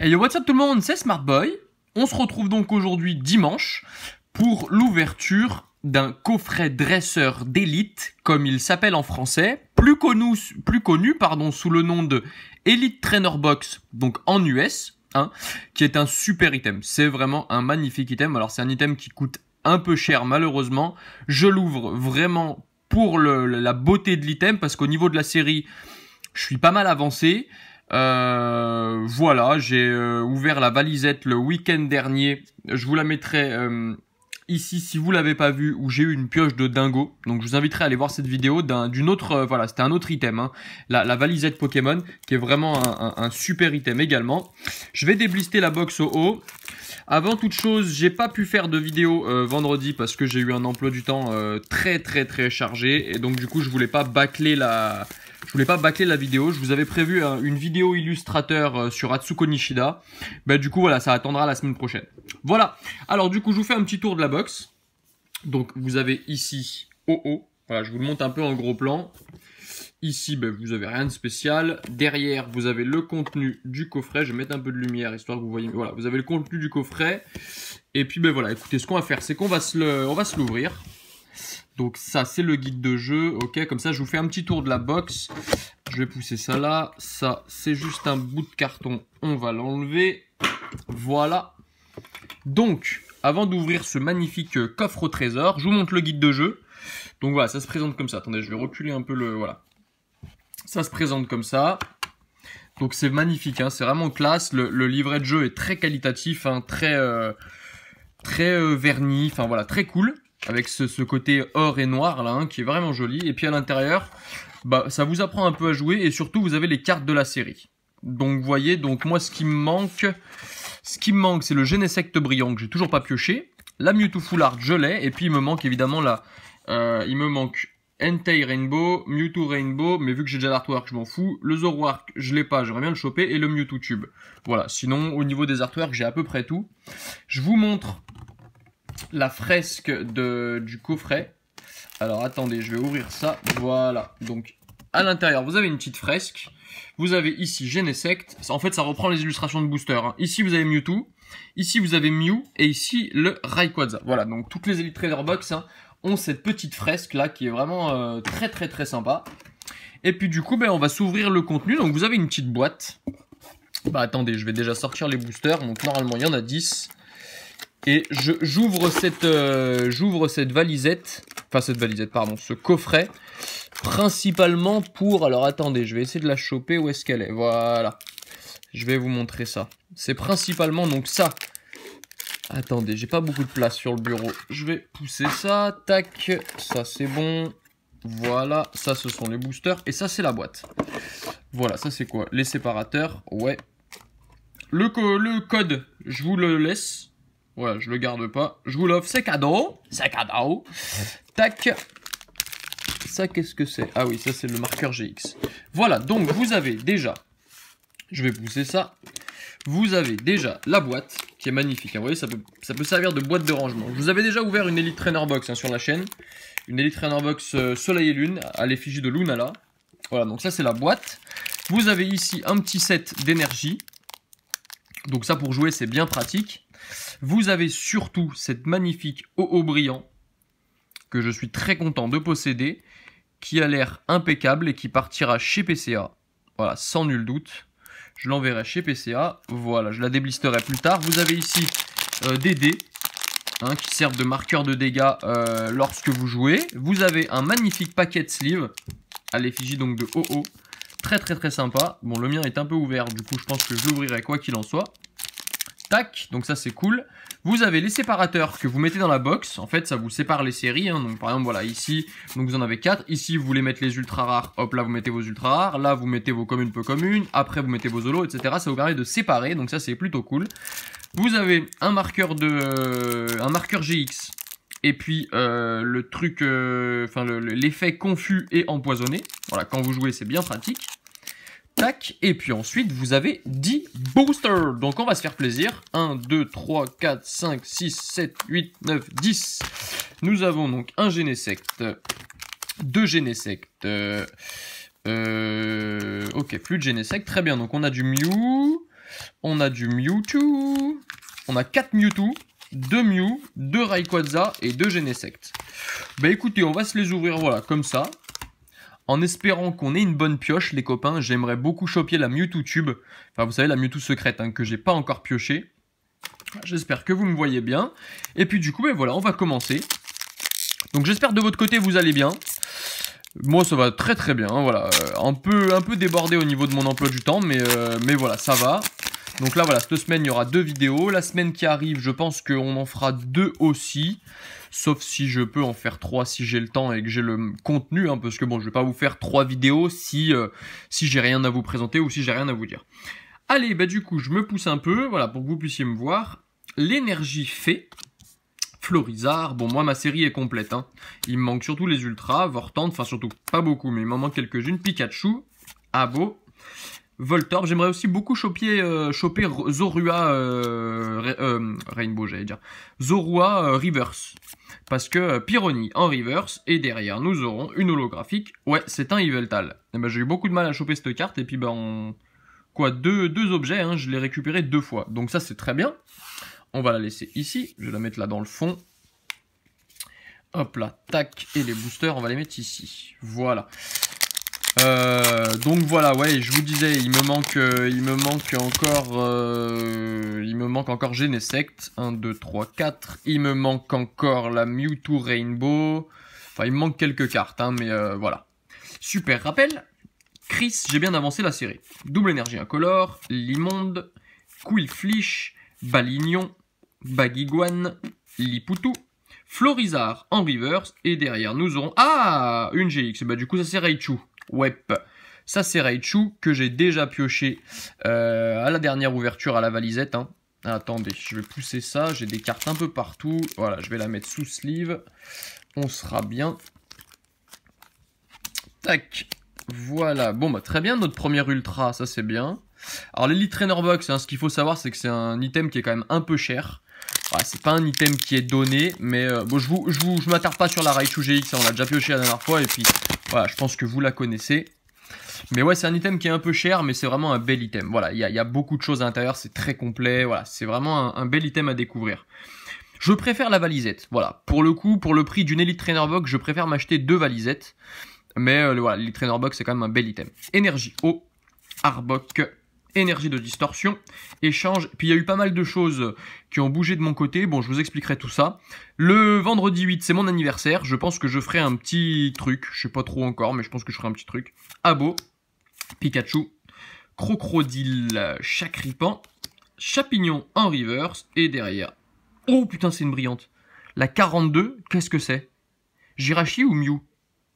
Hey yo, what's up tout le monde, c'est Smartboy. On se retrouve donc aujourd'hui dimanche pour l'ouverture d'un coffret dresseur d'élite, comme il s'appelle en français, plus connu, plus connu pardon, sous le nom de Elite Trainer Box, donc en US, hein, qui est un super item. C'est vraiment un magnifique item. Alors c'est un item qui coûte un peu cher malheureusement. Je l'ouvre vraiment pour la beauté de l'item parce qu'au niveau de la série, je suis pas mal avancé. Euh, voilà, j'ai euh, ouvert la valisette le week-end dernier. Je vous la mettrai euh, ici si vous l'avez pas vue, où j'ai eu une pioche de dingo. Donc je vous inviterai à aller voir cette vidéo d'une autre. voilà, c'était un autre item. Hein. La, valisette Pokémon, qui est vraiment un, un, super item également. Je vais déblister la box au haut. Avant toute chose, j'ai pas pu faire de vidéo vendredi parce que j'ai eu un emploi du temps très très très chargé. Et donc du coup, je voulais pas bâcler la je voulais pas bâcler la vidéo. Je vous avais prévu une vidéo illustrateur euh, sur Atsuko Nishida. Bah, du coup, voilà, ça attendra la semaine prochaine. Voilà. Alors, du coup, je vous fais un petit tour de la box. Donc, vous avez ici oh. oh. Voilà, je vous le montre un peu en gros plan. Ici, bah, vous avez rien de spécial. Derrière, vous avez le contenu du coffret. Je vais mettre un peu de lumière histoire que vous voyez. Voilà, vous avez le contenu du coffret. Et puis, ben voilà, écoutez, ce qu'on va faire, c'est qu'on va se l'ouvrir. Donc ça, c'est le guide de jeu. Ok, comme ça, je vous fais un petit tour de la box. Je vais pousser ça là. Ça, c'est juste un bout de carton. On va l'enlever. Voilà. Donc, avant d'ouvrir ce magnifique euh, coffre au trésor, je vous montre le guide de jeu. Donc voilà, ça se présente comme ça. Attendez, je vais reculer un peu le... Voilà. Ça se présente comme ça. Donc c'est magnifique, hein. c'est vraiment classe. Le, livret de jeu est très qualitatif, hein. très, euh, très euh, verni, enfin voilà, très cool avec ce, côté or et noir là, hein, qui est vraiment joli. Et puis à l'intérieur, bah, ça vous apprend un peu à jouer et surtout vous avez les cartes de la série. Donc vous voyez, donc moi ce qui me manque, ce qui me manque c'est le Genesect brillant que j'ai toujours pas pioché. La Mewtwo Full Art, je l'ai et puis il me manque évidemment la, euh, il me manque Entei Rainbow, Mewtwo Rainbow, mais vu que j'ai déjà l'artwork, je m'en fous. Le Zoroark, je l'ai pas, j'aimerais bien le choper, et le Mewtwo Tube. Voilà, sinon, au niveau des artworks, j'ai à peu près tout. Je vous montre la fresque de, du coffret. Alors attendez, je vais ouvrir ça. Voilà. Donc à l'intérieur, vous avez une petite fresque. Vous avez ici Genesect. En fait, ça reprend les illustrations de booster. Hein. Ici, vous avez Mewtwo. Ici, vous avez Mew. Et ici, le Rayquaza. Voilà, donc toutes les Elite Trader Box hein, ont cette petite fresque là qui est vraiment euh, très très très sympa. Et puis du coup, ben, on va s'ouvrir le contenu. Donc vous avez une petite boîte. Bah attendez, je vais déjà sortir les boosters. Donc normalement, il y en a 10. Et j'ouvre cette, euh, cette valisette, enfin cette valisette, pardon, ce coffret, principalement pour... Alors attendez, je vais essayer de la choper, où est-ce qu'elle est Voilà, je vais vous montrer ça. C'est principalement donc ça. Attendez, j'ai pas beaucoup de place sur le bureau. Je vais pousser ça, tac, ça c'est bon. Voilà, ça ce sont les boosters et ça c'est la boîte. Voilà, ça c'est quoi Les séparateurs, ouais. Le, le code, je vous le laisse. Voilà, je le garde pas. Je vous l'offre, c'est cadeau. C'est cadeau. Tac. Ça, qu'est-ce que c'est Ah oui, ça, c'est le marqueur GX. Voilà, donc vous avez déjà... Je vais pousser ça. Vous avez déjà la boîte, qui est magnifique. Hein, vous voyez, ça peut, ça peut servir de boîte de rangement. Je vous avais déjà ouvert une Elite Trainer Box hein, sur la chaîne. Une Elite Trainer Box euh, Soleil et Lune, à l'effigie de Luna, là. Voilà, donc ça, c'est la boîte. Vous avez ici un petit set d'énergie. Donc ça, pour jouer, c'est bien pratique. Vous avez surtout cette magnifique OO brillant que je suis très content de posséder, qui a l'air impeccable et qui partira chez PCA. Voilà, sans nul doute. Je l'enverrai chez PCA. Voilà, je la déblisterai plus tard. Vous avez ici euh, des dés hein, qui servent de marqueur de dégâts euh, lorsque vous jouez. Vous avez un magnifique paquet de à l'effigie donc de OO. Très très très sympa. Bon, le mien est un peu ouvert, du coup je pense que je l'ouvrirai quoi qu'il en soit. Tac, donc ça c'est cool. Vous avez les séparateurs que vous mettez dans la box. En fait, ça vous sépare les séries. Hein. Donc par exemple, voilà, ici, donc vous en avez quatre Ici, vous voulez mettre les ultra rares. Hop, là vous mettez vos ultra rares. Là, vous mettez vos communes peu communes. Après, vous mettez vos zolos etc. Ça vous permet de séparer. Donc ça c'est plutôt cool. Vous avez un marqueur de, euh, un marqueur GX. Et puis euh, le truc, euh, enfin l'effet confus et empoisonné. Voilà, quand vous jouez, c'est bien pratique. Tac. Et puis ensuite, vous avez 10 boosters. Donc on va se faire plaisir. 1, 2, 3, 4, 5, 6, 7, 8, 9, 10. Nous avons donc un Genesect, deux Genesect. Euh, euh, ok, plus de Genesect. Très bien, donc on a du Mew. On a du Mewtwo. On a 4 Mewtwo. 2 Mew, 2 Rayquaza et 2 Genesect. Bah écoutez, on va se les ouvrir voilà, comme ça. En espérant qu'on ait une bonne pioche, les copains, j'aimerais beaucoup choper la Mewtwo Tube. Enfin, vous savez, la Mewtwo secrète hein, que j'ai pas encore pioché. J'espère que vous me voyez bien. Et puis du coup, ben voilà, on va commencer. Donc j'espère de votre côté vous allez bien. Moi ça va très très bien, hein, voilà. Euh, un peu, un peu débordé au niveau de mon emploi du temps, mais, euh, mais voilà, ça va. Donc là voilà, cette semaine il y aura deux vidéos. La semaine qui arrive, je pense qu'on en fera deux aussi sauf si je peux en faire 3 si j'ai le temps et que j'ai le contenu, hein, parce que bon, je vais pas vous faire trois vidéos si euh, si j'ai rien à vous présenter ou si j'ai rien à vous dire. Allez, bah du coup, je me pousse un peu, voilà, pour que vous puissiez me voir. L'énergie fait, Florizard. Bon, moi, ma série est complète. Hein. Il me manque surtout les Ultras, Vortante, enfin surtout pas beaucoup, mais il m'en manque quelques-unes. Pikachu, Abo, Voltorb. J'aimerais aussi beaucoup choper, euh, Zorua, euh, Rainbow, j'allais dire. Zorua Reverse. Parce que euh, Pironi en reverse, et derrière nous aurons une holographique. Ouais, c'est un Yveltal. Eh ben, j'ai eu beaucoup de mal à choper cette carte, et puis ben Quoi, deux, objets, hein, je l'ai récupéré deux fois. Donc ça c'est très bien. On va la laisser ici, je vais la mettre là dans le fond. Hop là, tac, et les boosters, on va les mettre ici. Voilà. Euh, donc voilà, ouais, je vous disais, il me manque, euh, il me manque encore, euh, il me manque encore Genesect, 1, 2, 3, 4, il me manque encore la Mewtwo Rainbow, enfin il me manque quelques cartes, hein, mais euh, voilà. Super rappel, Chris, j'ai bien avancé la série. Double énergie incolore, Limonde, Quillfish, Balignon, Baguiguane, Lipoutou, Florizard en reverse, et derrière nous aurons... Ah Une GX, bah du coup ça c'est Raichu. Wep. Ça, c'est Raichu que j'ai déjà pioché euh, à la dernière ouverture à la valisette. Hein. Attendez, je vais pousser ça. J'ai des cartes un peu partout. Voilà, je vais la mettre sous sleeve. On sera bien. Tac. Voilà. Bon, bah, très bien, notre première ultra. Ça, c'est bien. Alors, l'Elite Trainer Box, hein, ce qu'il faut savoir, c'est que c'est un item qui est quand même un peu cher. Ouais, c'est pas un item qui est donné, mais euh, bon, je vous, je, m'attarde pas sur la Raichu GX, hein, on l'a déjà pioché la dernière fois, et puis voilà, je pense que vous la connaissez. Mais ouais, c'est un item qui est un peu cher, mais c'est vraiment un bel item. Voilà, il y a, beaucoup de choses à l'intérieur, c'est très complet. Voilà, c'est vraiment un, bel item à découvrir. Je préfère la valisette. Voilà, pour le coup, pour le prix d'une Elite Trainer Box, je préfère m'acheter deux valisettes. Mais euh, voilà, l'Elite Trainer Box, c'est quand même un bel item. Énergie, eau, Arbok, énergie de distorsion, échange. Puis il y a eu pas mal de choses qui ont bougé de mon côté. Bon, je vous expliquerai tout ça. Le vendredi 8, c'est mon anniversaire. Je pense que je ferai un petit truc. Je sais pas trop encore, mais je pense que je ferai un petit truc. Abo, Pikachu, Crocodile, Chacripant, Chapignon en reverse. Et derrière. Oh putain, c'est une brillante. La 42, qu'est-ce que c'est Girachi ou Mew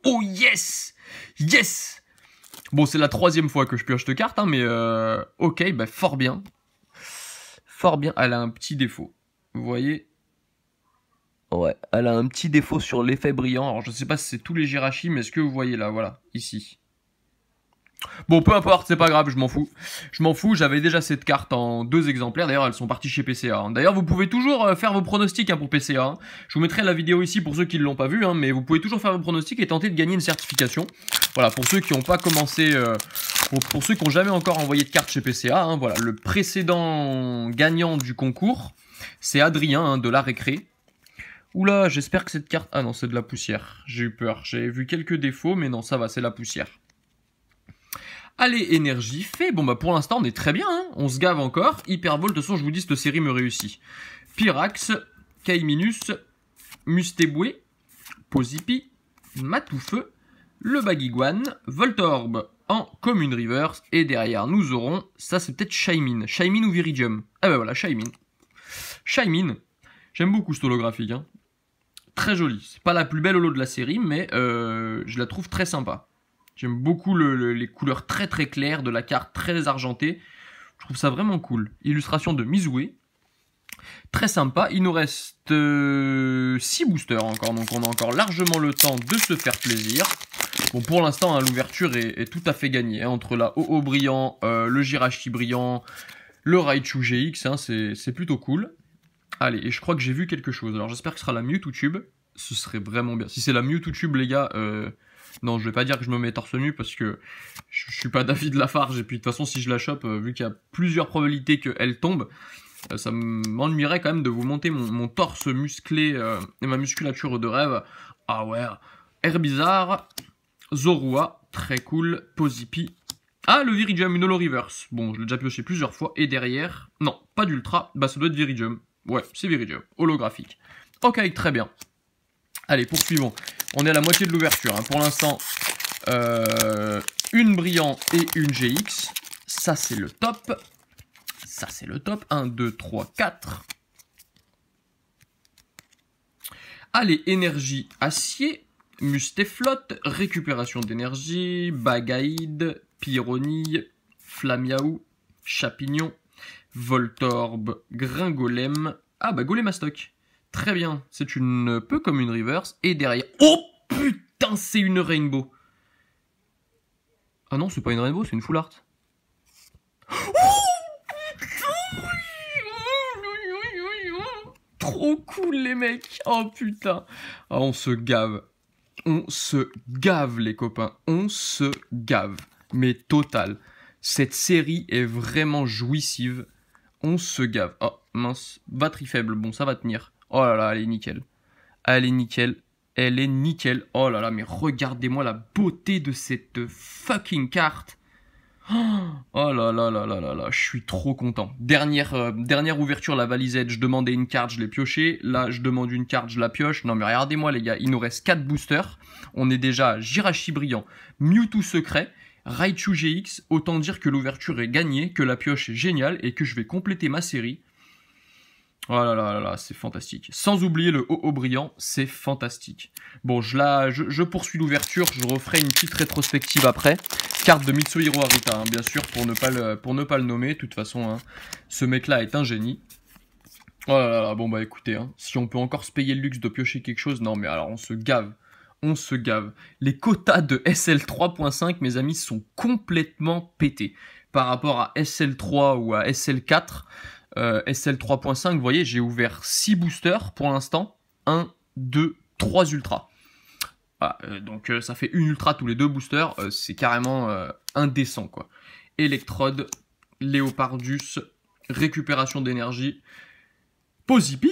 Oh yes Yes Bon, c'est la troisième fois que je pioche de carte, hein, mais euh, ok, bah, fort bien. Fort bien, elle a un petit défaut. Vous voyez Ouais, elle a un petit défaut sur l'effet brillant. Alors, je sais pas si c'est tous les Jirachi, mais est ce que vous voyez là, voilà, ici. Bon, peu importe, c'est pas grave, je m'en fous. Je m'en fous, j'avais déjà cette carte en deux exemplaires. D'ailleurs, elles sont parties chez PCA. Hein. D'ailleurs, vous pouvez toujours euh, faire vos pronostics hein, pour PCA. Hein. Je vous mettrai la vidéo ici pour ceux qui ne l'ont pas vu, mais vous pouvez toujours faire vos pronostics et tenter de gagner une certification. Voilà, pour ceux qui n'ont pas commencé, euh, pour, ceux qui n'ont jamais encore envoyé de carte chez PCA, voilà, le précédent gagnant du concours, c'est Adrien de la Récré. Oula, j'espère que cette carte... Ah non, c'est de la poussière. J'ai eu peur. J'ai vu quelques défauts, mais non, ça va, c'est la poussière. Allez, énergie, fait. Bon, bah, pour l'instant, on est très bien, hein. On se gave encore. Hypervol, de toute façon, je vous dis, cette série me réussit. Pyrax, Kaiminus, Mustebwe, Posipi, Matoufeu, le Bagiguan, Voltorb en Commune Reverse, et derrière nous aurons, ça c'est peut-être Shaimin, Shaimin ou Viridium. Ah bah voilà, Shaimin. Shaimin, j'aime beaucoup ce holographique, hein. très joli, c'est pas la plus belle holo de la série, mais euh, je la trouve très sympa. J'aime beaucoup les couleurs très très claires de la carte, très argentée. Je trouve ça vraiment cool. Illustration de Mizue. Très sympa. Il nous reste 6 euh, boosters encore, donc on a encore largement le temps de se faire plaisir. Bon, pour l'instant, hein, l'ouverture est, tout à fait gagnée. Hein, entre la OO brillant, euh, le Jirachi brillant, le Raichu GX, hein, c'est plutôt cool. Allez, et je crois que j'ai vu quelque chose. Alors j'espère que ce sera la Mewtwo Tube. Ce serait vraiment bien. Si c'est la Mewtwo Tube, les gars, euh, non, je vais pas dire que je me mets torse nu parce que je, ne suis pas de la farge. et puis de toute façon si je la chope, euh, vu qu'il y a plusieurs probabilités qu'elle tombe, euh, ça m'ennuierait quand même de vous monter mon, torse musclé euh, et ma musculature de rêve. Ah ouais, bizarre Zorua, très cool, Posipi. Ah, le Viridium, une Holo Reverse. Bon, je l'ai déjà pioché plusieurs fois. Et derrière, non, pas d'Ultra, bah ça doit être Viridium. Ouais, c'est Viridium, holographique. Ok, très bien. Allez, poursuivons. On est à la moitié de l'ouverture. Hein. Pour l'instant, euh, une brillant et une GX. Ça, c'est le top. Ça, c'est le top. 1, 2, 3, 4. Allez, énergie acier, mustéflotte, récupération d'énergie, bagaïde, pyronie, flamiaou, chapignon, voltorbe, gringolem. Ah bah golem à stock. Très bien, c'est une peu comme une reverse. Et derrière... Oh putain, c'est une rainbow Ah non, c'est pas une rainbow, c'est une full art. Trop cool les mecs Oh putain ah, On se gave. On se gave les copains. On se gave. Mais total. Cette série est vraiment jouissive. On se gave. Oh mince, batterie faible. Bon, ça va tenir. Oh là là, elle est nickel. Elle est nickel. Elle est nickel. Oh là là, mais regardez-moi la beauté de cette fucking carte. Oh là là là là là là, je suis trop content. Dernière, euh, dernière ouverture, la valisette, je demandais une carte, je l'ai piochée. Là, je demande une carte, je la pioche. Non mais regardez-moi les gars, il nous reste 4 boosters. On est déjà Jirachi Brillant, Mewtwo Secret, Raichu GX. Autant dire que l'ouverture est gagnée, que la pioche est géniale et que je vais compléter ma série. Oh là là là là, c'est fantastique. Sans oublier le haut haut brillant, c'est fantastique. Bon, je, la, je, poursuis l'ouverture, je referai une petite rétrospective après. Carte de Mitsuhiro Arita, hein, bien sûr, pour ne pas le, pour ne pas le nommer. De toute façon, hein, ce mec-là est un génie. Oh là là, bon bah écoutez, hein, si on peut encore se payer le luxe de piocher quelque chose, non mais alors on se gave on se gave. Les quotas de SL3.5, mes amis, sont complètement pétés par rapport à SL3 ou à SL4. Euh, SL 3.5, vous voyez, j'ai ouvert 6 boosters pour l'instant. 1, 2, 3 ultras. Ah, euh, donc euh, ça fait une ultra tous les deux boosters, c'est carrément indécent quoi. Electrode, Léopardus, récupération d'énergie, Posipi,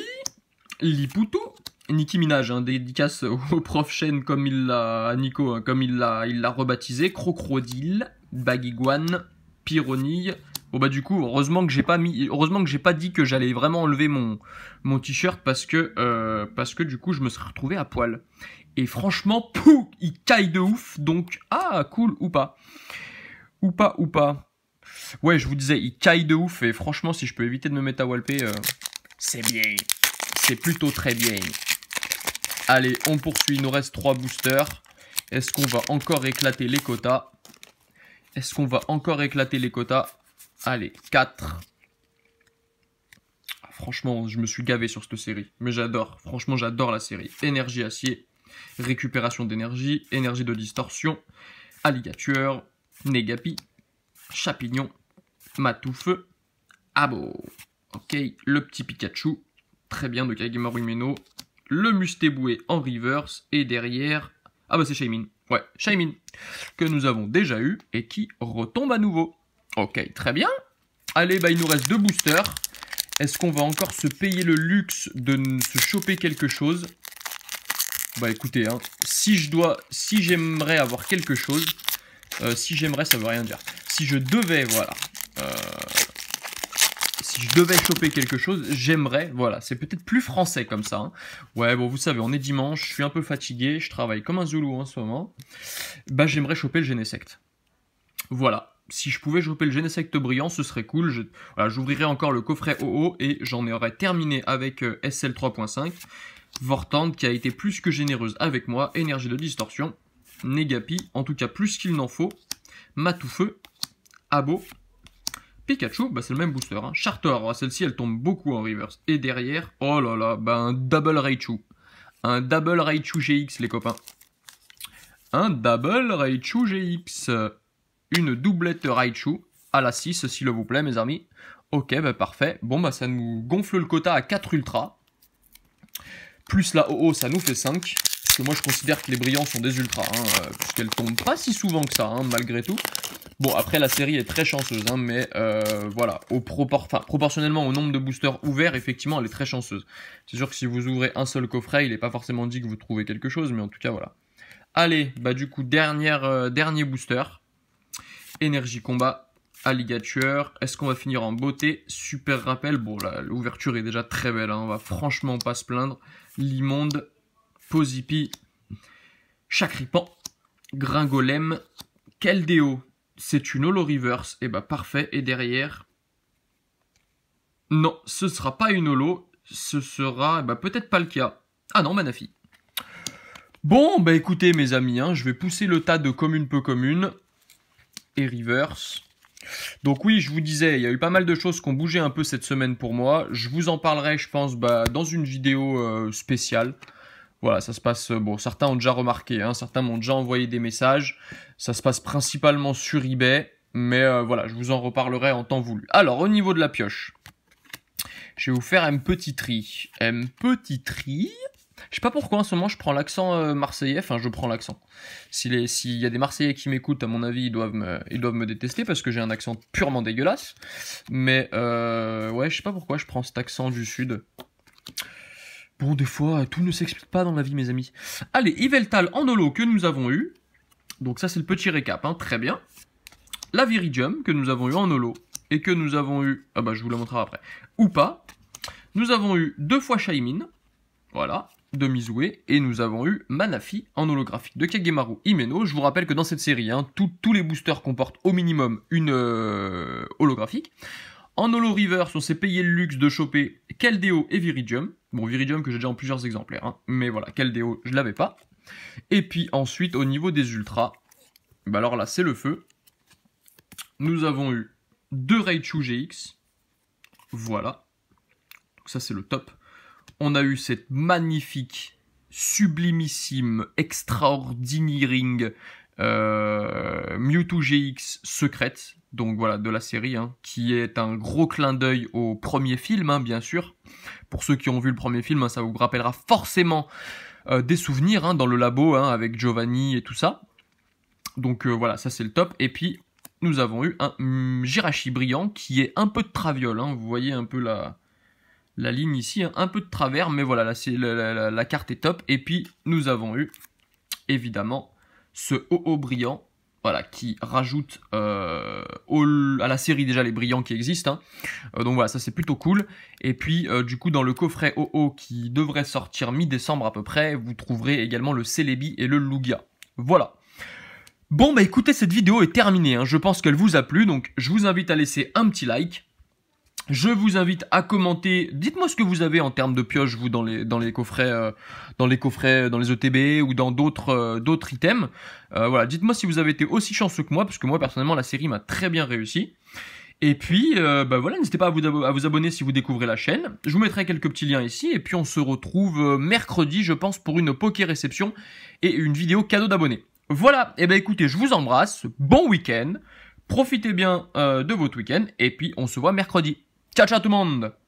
Liputo, Nicky Minage, hein, dédicace au prof chaîne comme il l'a, Nico, hein, comme il l'a, il l'a rebaptisé, Crocodile, Baguiguane, Pyronille, Bon bah du coup, heureusement que j'ai pas mis, heureusement que j'ai pas dit que j'allais vraiment enlever mon mon t-shirt parce que euh, parce que du coup je me serais retrouvé à poil. Et franchement, pou, il caille de ouf. Donc ah cool ou pas, ou pas ou pas. Ouais, je vous disais, il caille de ouf et franchement, si je peux éviter de me mettre à walper, euh, c'est bien, c'est plutôt très bien. Allez, on poursuit. Il nous reste trois boosters. Est-ce qu'on va encore éclater les quotas Est-ce qu'on va encore éclater les quotas Allez, 4. Ah, franchement, je me suis gavé sur cette série. Mais j'adore. Franchement, j'adore la série. Énergie acier, récupération d'énergie, énergie de distorsion, alligature, négapi, chapignon, matoufeu, abo. Ok, le petit Pikachu. Très bien de Kagimaru Umeno. Le Mustéboué en reverse. Et derrière. Ah bah c'est Shaymin. Ouais, Shaymin. Que nous avons déjà eu et qui retombe à nouveau. Ok, très bien. Allez, bah, il nous reste deux boosters. Est-ce qu'on va encore se payer le luxe de se choper quelque chose Bah écoutez, hein, si je dois, si j'aimerais avoir quelque chose, euh, si j'aimerais, ça veut rien dire. Si je devais, voilà, euh, si je devais choper quelque chose, j'aimerais, voilà, c'est peut-être plus français comme ça. Hein. Ouais, bon, vous savez, on est dimanche, je suis un peu fatigué, je travaille comme un zoulou en ce moment. Bah j'aimerais choper le Genesect. Voilà, si je pouvais jouer le Genesect brillant, ce serait cool. J'ouvrirais encore le coffret OO et j'en aurais terminé avec euh, SL 3.5. Vortand qui a été plus que généreuse avec moi, énergie de distorsion, Negapi, en tout cas plus qu'il n'en faut, Matoufeu, Abo, Pikachu, bah, c'est le même booster, Charter, hein. charter oh, celle-ci elle tombe beaucoup en reverse, et derrière, oh là là, bah, un double Raichu, un double Raichu GX les copains, un double Raichu GX, une doublette Raichu à la 6, s'il vous plaît, mes amis. Ok, bah parfait. Bon, bah ça nous gonfle le quota à 4 ultras. Plus la OO, ça nous fait 5. Parce que moi, je considère que les brillants sont des ultras. Hein, euh, Puisqu'elles tombent pas si souvent que ça, hein, malgré tout. Bon, après, la série est très chanceuse. Hein, mais euh, voilà, au proportionnellement au nombre de boosters ouverts, effectivement, elle est très chanceuse. C'est sûr que si vous ouvrez un seul coffret, il n'est pas forcément dit que vous trouvez quelque chose. Mais en tout cas, voilà. Allez, bah du coup, dernière, euh, dernier booster énergie combat, alligature Est-ce qu'on va finir en beauté Super rappel. Bon, l'ouverture est déjà très belle. Hein. On va franchement pas se plaindre. Limonde, Posipi, Chakripan, Gringolem, Caldeo. C'est une holo reverse. Et eh bah ben, parfait. Et derrière. Non, ce sera pas une holo. Ce sera eh ben, peut-être pas le cas. Ah non, Manafi. Bon, bah écoutez mes amis, hein, je vais pousser le tas de commune peu commune et reverse, Donc oui, je vous disais, il y a eu pas mal de choses qui ont bougé un peu cette semaine pour moi. Je vous en parlerai, je pense, bah, dans une vidéo euh, spéciale. Voilà, ça se passe. Bon, certains ont déjà remarqué, hein, certains m'ont déjà envoyé des messages. Ça se passe principalement sur eBay, mais euh, voilà, je vous en reparlerai en temps voulu. Alors, au niveau de la pioche, je vais vous faire un petit tri. Un petit tri. Je sais pas pourquoi en ce moment je prends l'accent euh, marseillais, enfin je prends l'accent. S'il y a des Marseillais qui m'écoutent, à mon avis, ils doivent me, détester parce que j'ai un accent purement dégueulasse. Mais euh, ouais, je sais pas pourquoi je prends cet accent du sud. Bon, des fois, tout ne s'explique pas dans la vie, mes amis. Allez, en holo que nous avons eu. Donc ça, c'est le petit récap, hein. très bien. La Viridium que nous avons eu en holo et que nous avons eu... Ah bah, je vous la montrerai après. Ou pas. Nous avons eu deux fois Shaimin. Voilà de Mizue et nous avons eu Manafi en holographique de Kagemaru Imeno. Je vous rappelle que dans cette série, hein, tous les boosters comportent au minimum une euh, holographique. En Holo Reverse, on s'est payé le luxe de choper Caldeo et Viridium. Bon, Viridium que j'ai déjà en plusieurs exemplaires, hein, mais voilà, Caldeo, je l'avais pas. Et puis ensuite, au niveau des Ultras, bah alors là, c'est le feu. Nous avons eu deux Raichu GX. Voilà. Donc ça, c'est le top on a eu cette magnifique, sublimissime, extraordinaire euh, Mewtwo GX secrète, donc voilà, de la série, hein, qui est un gros clin d'œil au premier film, hein, bien sûr. Pour ceux qui ont vu le premier film, hein, ça vous rappellera forcément euh, des souvenirs dans le labo avec Giovanni et tout ça. Donc euh, voilà, ça c'est le top. Et puis, nous avons eu un Girachi mm, brillant qui est un peu de traviole, vous voyez un peu la, la ligne ici hein. un peu de travers, mais voilà, c'est, la, carte est top. Et puis nous avons eu évidemment ce haut brillant, voilà, qui rajoute euh, à la série déjà les brillants qui existent. Hein. Euh, donc voilà, ça c'est plutôt cool. Et puis euh, du coup dans le coffret OO qui devrait sortir mi-décembre à peu près, vous trouverez également le Celebi et le Lugia. Voilà. Bon bah écoutez, cette vidéo est terminée, hein. je pense qu'elle vous a plu, donc je vous invite à laisser un petit like, je vous invite à commenter. Dites-moi ce que vous avez en termes de pioche vous dans les dans les coffrets euh, dans les coffrets euh, dans les ETB ou dans d'autres euh, items. voilà, dites-moi si vous avez été aussi chanceux que moi parce que moi personnellement la série m'a très bien réussi. Et puis bah voilà, n'hésitez pas à vous, vous abonner si vous découvrez la chaîne. Je vous mettrai quelques petits liens ici et puis on se retrouve mercredi je pense pour une poké réception et une vidéo cadeau d'abonnés. Voilà, et eh ben écoutez, je vous embrasse, bon week-end, profitez bien de votre week-end et puis on se voit mercredi. Ciao ciao tout le monde